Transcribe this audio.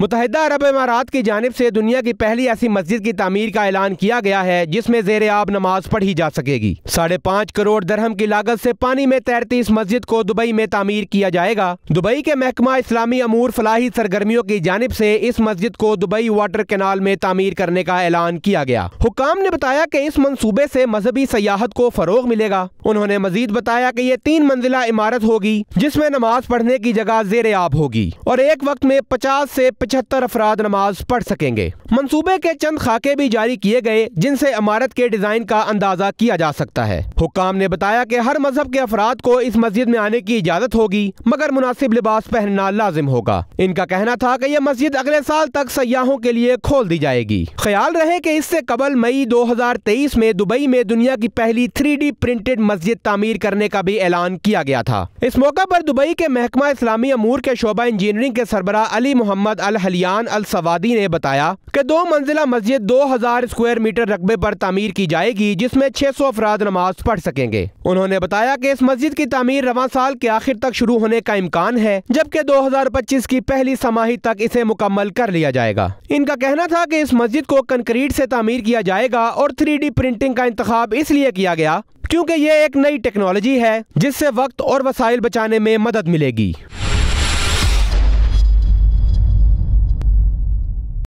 मुतहदा अरब इमारात की जानब से दुनिया की पहली ऐसी मस्जिद की तमीर का ऐलान किया गया है जिसमें जेर आब नमाज पढ़ी जा सकेगी साढ़े पाँच करोड़ दरहम की लागत से पानी में तैरती इस मस्जिद को दुबई में तमीर किया जाएगा दुबई के महकमा इस्लामी अमूर फलाही सरगर्मियों की जानब से इस मस्जिद को दुबई वाटर कैनाल में तमीर करने का ऐलान किया गया हुकाम ने बताया की इस मनसूबे से मजहबी सयाहत को फरोग मिलेगा उन्होंने मजीद बताया की ये तीन मंजिला इमारत होगी जिसमे नमाज पढ़ने की जगह जेर आब होगी और एक वक्त में पचास से पचहत्तर अफराद नमाज पढ़ सकेंगे मनसूबे के चंद खाके भी जारी किए गए जिनसे इमारत के डिजाइन का अंदाजा किया जा सकता है हुकाम ने बताया की हर मजहब के अफराद को इस मस्जिद में आने की इजाजत होगी मगर मुनासिब लिबास पहनना लाजिम होगा इनका कहना था की यह मस्जिद अगले साल तक सयाहों के लिए खोल दी जाएगी ख्याल रहे की इससे कबल मई दो हजार तेईस में दुबई में दुनिया की पहली थ्री डी प्रिंटेड मस्जिद तमीर करने का भी ऐलान किया गया था इस मौका पर दुबई के महकमा इस्लामी अमूर के शोबा इंजीनियरिंग के सरबरा अली मोहम्मद अल हलियान अल सवादी ने बताया कि दो मंजिला मस्जिद दो हजार स्क्वायर मीटर रकबे पर तमीर की जाएगी जिसमें छह सौ अफराद नमाज पढ़ सकेंगे उन्होंने बताया कि इस मस्जिद की तमीर रवा साल के आखिर तक शुरू होने का इम्कान है जबकि दो हजार पच्चीस की पहली समाही तक इसे मुकम्मल कर लिया जाएगा इनका कहना था की इस मस्जिद को कंक्रीट ऐसी तमीर किया जाएगा और थ्री प्रिंटिंग का इंतजाम इसलिए किया गया क्योंकि ये एक नई टेक्नोलॉजी है जिससे वक्त और वसाइल बचाने में मदद मिलेगी